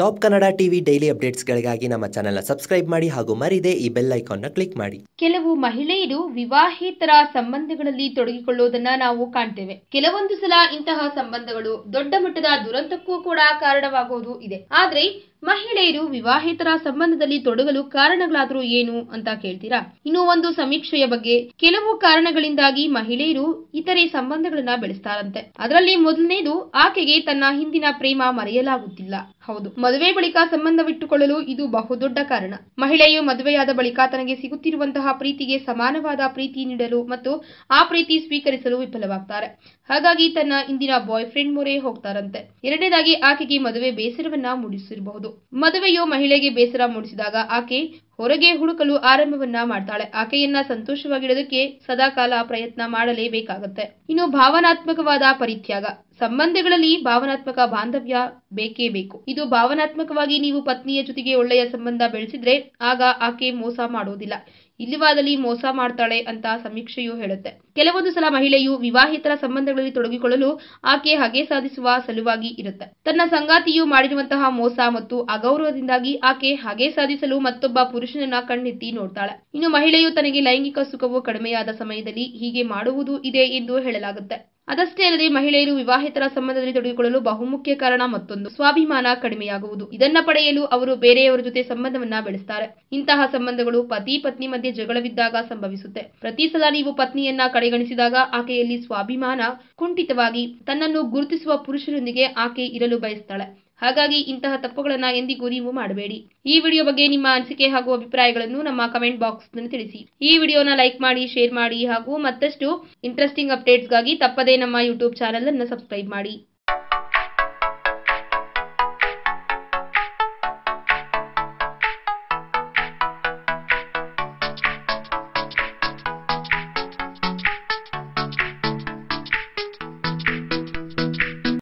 top Kannada TV daily ಗಳಿಗಾಗಿ ನಮ್ಮ ಚಾನೆಲ್ನ ಸಬ್ಸ್ಕ್ರೈಬ್ ಮಾಡಿ ಹಾಗೂ ಮರಿದೆ ಈ ಬೆಲ್ ನ ಕ್ಲಿಕ್ ಮಾಡಿ ಕೆಲವು ಮಹಿಳೆಯರು ವಿವಾಹಿತರ ಸಂಬಂಧಗಳಲ್ಲಿ ತೊಡಗಿಕೊಳ್ಳುವುದನ್ನ ನಾವು ಕಾಣ್ತೇವೆ ಕೆಲವೊಂದು ಸಲ ಇಂತಹ ಸಂಬಂಧಗಳು ದೊಡ್ಡ ಮಟ್ಟದ ದುರಂತಕ್ಕೂ ಕೂಡ ಕಾರಣವಾಗುವುದು ಇದೆ ಆದ್ರೆ ಮಹಿಳೆಯರು ವಿವಾಹಿತರ ಸಂಬಂಧದಲ್ಲಿ ತೊಡಗಲು ಕಾರಣಗಳಾದರೂ ಏನು ಅಂತ ಕೇಳ್ತೀರಾ ಇನ್ನು ಒಂದು ಸಮೀಕ್ಷೆಯ ಬಗ್ಗೆ ಕೆಲವು ಕಾರಣಗಳಿಂದಾಗಿ ಮಹಿಳೆಯರು ಇತರೆ ಸಂಬಂಧಗಳನ್ನ ಬೆಳೆಸ್ತಾರಂತೆ ಅದರಲ್ಲಿ ಮೊದಲನೇದು ಆಕೆಗೆ ತನ್ನ ಹಿಂದಿನ ಪ್ರೇಮ ಮರೆಯಲಾಗುತ್ತಿಲ್ಲ ಹೌದು ಮದುವೆ ಬಳಿಕ ಸಂಬಂಧವಿಟ್ಟುಕೊಳ್ಳಲು ಇದು ಬಹುದೊಡ್ಡ ಕಾರಣ ಮಹಿಳೆಯು ಮದುವೆಯಾದ ಬಳಿಕ ತನಗೆ ಸಿಗುತ್ತಿರುವಂತಹ ಪ್ರೀತಿಗೆ ಸಮಾನವಾದ ಪ್ರೀತಿ ನೀಡಲು ಮತ್ತು ಆ ಪ್ರೀತಿ ಸ್ವೀಕರಿಸಲು ವಿಫಲವಾಗ್ತಾರೆ ಹಾಗಾಗಿ ತನ್ನ ಇಂದಿನ ಬಾಯ್ ಫ್ರೆಂಡ್ ಮೊರೆ ಹೋಗ್ತಾರಂತೆ ಎರಡನೇದಾಗಿ ಆಕೆಗೆ ಮದುವೆ ಬೇಸರವನ್ನ ಮೂಡಿಸಿರಬಹುದು ಮದುವೆಯು ಮಹಿಳೆಗೆ ಬೇಸರ ಮೂಡಿಸಿದಾಗ ಆಕೆ ಹೊರಗೆ ಹುಡುಕಲು ಆರಂಭವನ್ನ ಮಾಡ್ತಾಳೆ ಆಕೆಯನ್ನ ಸಂತೋಷವಾಗಿಡೋದಕ್ಕೆ ಸದಾಕಾಲ ಪ್ರಯತ್ನ ಮಾಡಲೇಬೇಕಾಗತ್ತೆ ಇನ್ನು ಭಾವನಾತ್ಮಕವಾದ ಪರಿತ್ಯಾಗ ಸಂಬಂಧಗಳಲ್ಲಿ ಭಾವನಾತ್ಮಕ ಬಾಂಧವ್ಯ ಬೇಕೇ ಬೇಕು ಇದು ಭಾವನಾತ್ಮಕವಾಗಿ ನೀವು ಪತ್ನಿಯ ಜೊತೆಗೆ ಒಳ್ಳೆಯ ಸಂಬಂಧ ಬೆಳೆಸಿದ್ರೆ ಆಗ ಆಕೆ ಮೋಸ ಮಾಡೋದಿಲ್ಲ ಇಲ್ಲಿವಾದಲ್ಲಿ ಮೋಸ ಮಾಡ್ತಾಳೆ ಅಂತ ಸಮೀಕ್ಷೆಯು ಹೇಳುತ್ತೆ ಕೆಲವೊಂದು ಸಲ ಮಹಿಳೆಯು ವಿವಾಹಿತರ ಸಂಬಂಧಗಳಲ್ಲಿ ತೊಡಗಿಕೊಳ್ಳಲು ಆಕೆ ಹಗೆ ಸಾಧಿಸುವ ಸಲುವಾಗಿ ಇರುತ್ತೆ ತನ್ನ ಸಂಗಾತಿಯು ಮಾಡಿರುವಂತಹ ಮೋಸ ಮತ್ತು ಅಗೌರವದಿಂದಾಗಿ ಆಕೆ ಹಗೆ ಸಾಧಿಸಲು ಮತ್ತೊಬ್ಬ ಪುರುಷನನ್ನ ಕಣ್ಣೆತ್ತಿ ನೋಡ್ತಾಳೆ ಇನ್ನು ಮಹಿಳೆಯು ತನಗೆ ಲೈಂಗಿಕ ಸುಖವು ಕಡಿಮೆಯಾದ ಸಮಯದಲ್ಲಿ ಹೀಗೆ ಮಾಡುವುದು ಇದೆ ಎಂದು ಹೇಳಲಾಗುತ್ತೆ ಅದಷ್ಟೇ ಅಲ್ಲದೆ ಮಹಿಳೆಯರು ವಿವಾಹಿತರ ಸಂಬಂಧದಲ್ಲಿ ತೊಡಗಿಕೊಳ್ಳಲು ಬಹುಮುಖ್ಯ ಕಾರಣ ಮತ್ತೊಂದು ಸ್ವಾಭಿಮಾನ ಕಡಿಮೆಯಾಗುವುದು ಇದನ್ನ ಪಡೆಯಲು ಅವರು ಬೇರೆಯವರ ಜೊತೆ ಸಂಬಂಧವನ್ನ ಬೆಳೆಸ್ತಾರೆ ಇಂತಹ ಸಂಬಂಧಗಳು ಪತಿ ಪತ್ನಿ ಮಧ್ಯೆ ಜಗಳವಿದ್ದಾಗ ಸಂಭವಿಸುತ್ತೆ ಪ್ರತಿ ಸಲ ನೀವು ಪತ್ನಿಯನ್ನ ಕಡೆಗಣಿಸಿದಾಗ ಆಕೆಯಲ್ಲಿ ಸ್ವಾಭಿಮಾನ ಕುಂಠಿತವಾಗಿ ತನ್ನನ್ನು ಗುರುತಿಸುವ ಪುರುಷರೊಂದಿಗೆ ಆಕೆ ಇರಲು ಬಯಸ್ತಾಳೆ ಹಾಗಾಗಿ ಇಂತಹ ತಪ್ಪುಗಳನ್ನು ಎಂದಿಗೂ ನೀವು ಮಾಡಬೇಡಿ ಈ ವಿಡಿಯೋ ಬಗ್ಗೆ ನಿಮ್ಮ ಅನಿಸಿಕೆ ಹಾಗೂ ಅಭಿಪ್ರಾಯಗಳನ್ನು ನಮ್ಮ ಕಮೆಂಟ್ ನಲ್ಲಿ ತಿಳಿಸಿ ಈ ವಿಡಿಯೋನ ಲೈಕ್ ಮಾಡಿ ಶೇರ್ ಮಾಡಿ ಹಾಗೂ ಮತ್ತಷ್ಟು ಇಂಟ್ರೆಸ್ಟಿಂಗ್ ಅಪ್ಡೇಟ್ಸ್ಗಾಗಿ ತಪ್ಪದೇ ನಮ್ಮ ಯೂಟ್ಯೂಬ್ ಚಾನಲ್ ಅನ್ನು ಸಬ್ಸ್ಕ್ರೈಬ್ ಮಾಡಿ